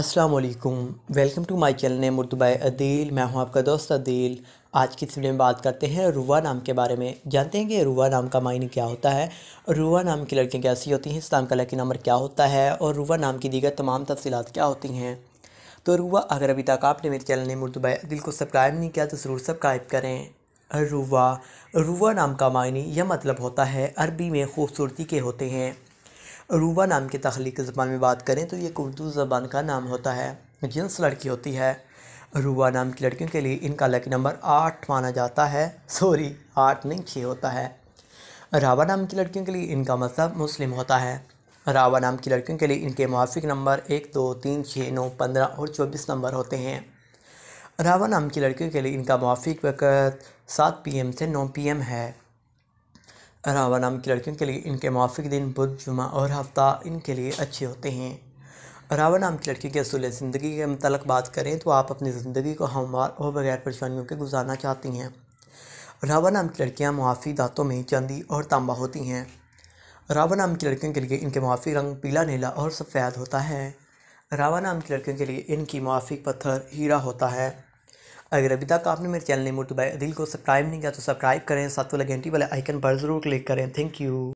अस्सलाम वालेकुम welcome to my channel name उर्दुबाई अदील मैं हूं आपका दोस्त अदील आज की इस वीडियो में बात करते हैं रुवा नाम के बारे में जानते हैं कि रुवा नाम का मायने क्या होता है रुवा नाम की लड़कियां कैसी होती हैं इस्लाम का लकी नंबर क्या होता है और रुवा नाम की दीगर तमाम तफसीत क्या होती हैं तो रुवा अगर अभी तक आपने मेरे चैनल नेम उर्दुबाई अदील को सब्सक्राइब नहीं किया तो ज़रूर सब्सक्राइब करें रुवा रुवा नाम का मायने यह मतलब होता है अरबी में खूबसूरती के होते हैं रूबा नाम की तख्लीक ज़बान में बात करें तो ये एक उर्दू ज़बान का नाम होता है जिन्स लड़की होती है रूबा नाम की लड़कियों के लिए इनका लक नंबर आठ माना जाता है सॉरी आठ नहीं छः होता है रावा नाम की लड़कियों के लिए इनका मतलब मुस्लिम होता है रावा नाम की लड़कियों के लिए इनके मुआफ़ नंबर एक दो तीन छः नौ पंद्रह और चौबीस नंबर होते हैं रावा नाम की लड़कियों के लिए इनका मुआफ़ वक़्त सात एम से नौ एम है अलावा नाम की लड़कियों के लिए इनके मुआफ़ दिन बुध जुमा और हफ्ता इनके लिए अच्छे होते हैं अलावा नाम की लड़की के असूल ज़िंदगी के मतलब बात करें तो आप अपनी ज़िंदगी को हमवार और बगैर परेशानियों के गुजारना चाहती हैं अलावा नाम की लड़कियाँ मुआफ़ी दांतों में चांदी और तांबा होती हैं रावा नाम की लड़कियों के लिए इनके मुआफ़ी रंग पीला नीला और सफ़ेद होता है रावा नाम की लड़कियों के लिए इनकी मुआफ़ी पत्थर हीरा होता है अगर अभी तक आपने मेरे चैनल मोटू बाई दिल को सब्सक्राइब नहीं किया तो सब्सक्राइब करें साथ वाले घंटी वाले आइकन पर ज़रूर क्लिक करें थैंक यू